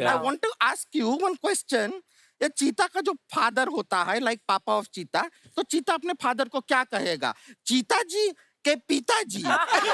I want to ask you one question ये चीता का जो फादर होता है लाइक पापा ऑफ चीता तो चीता अपने फादर को क्या कहेगा चीता जी के पिताजी